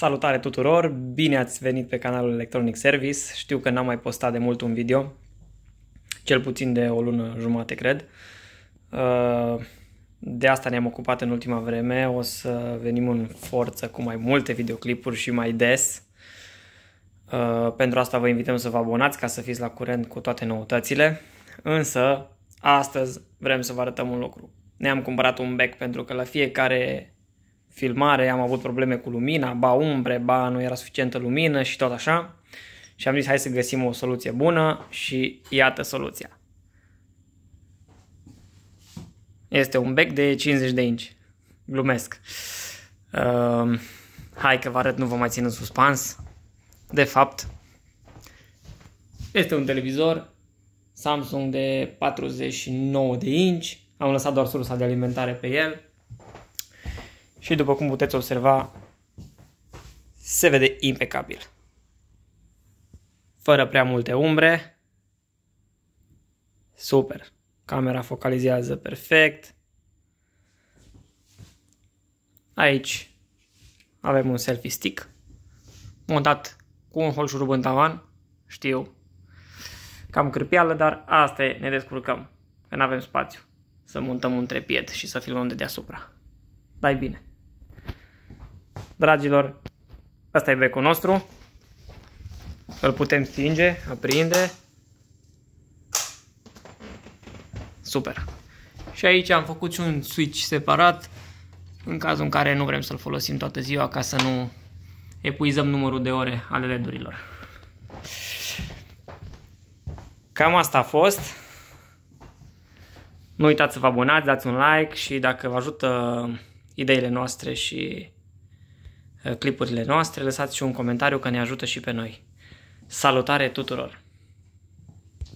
Salutare tuturor! Bine ați venit pe canalul Electronic Service. Știu că n-am mai postat de mult un video, cel puțin de o lună jumate, cred. Uh, de asta ne-am ocupat în ultima vreme. O să venim în forță cu mai multe videoclipuri și mai des. Uh, pentru asta vă invităm să vă abonați ca să fiți la curent cu toate noutățile. Însă, astăzi vrem să vă arătăm un lucru. Ne-am cumpărat un bec pentru că la fiecare filmare, am avut probleme cu lumina, ba umbre, ba nu era suficientă lumină și tot așa. Și am zis hai să găsim o soluție bună și iată soluția. Este un bec de 50 de inci. Glumesc. Uh, hai că vă arăt, nu vă mai țin în suspans. De fapt, este un televizor Samsung de 49 de inci. Am lăsat doar sursa de alimentare pe el și după cum puteți observa, se vede impecabil. Fără prea multe umbre. Super. Camera focalizează perfect. Aici avem un selfie stick montat cu un holșurub în tavan. Știu, cam cârpială, dar asta e, ne descurcăm, că nu avem spațiu să montăm un trepied și să filmăm de deasupra. Dai bine! Dragilor, asta e becul nostru. Îl putem stinge, aprinde. Super. Și aici am făcut și un switch separat în cazul în care nu vrem să-l folosim toată ziua ca să nu epuizăm numărul de ore ale ledurilor. Cam asta a fost. Nu uitați să vă abonați, dați un like și dacă vă ajută uh, ideile noastre și clipurile noastre, lăsați și un comentariu că ne ajută și pe noi. Salutare tuturor!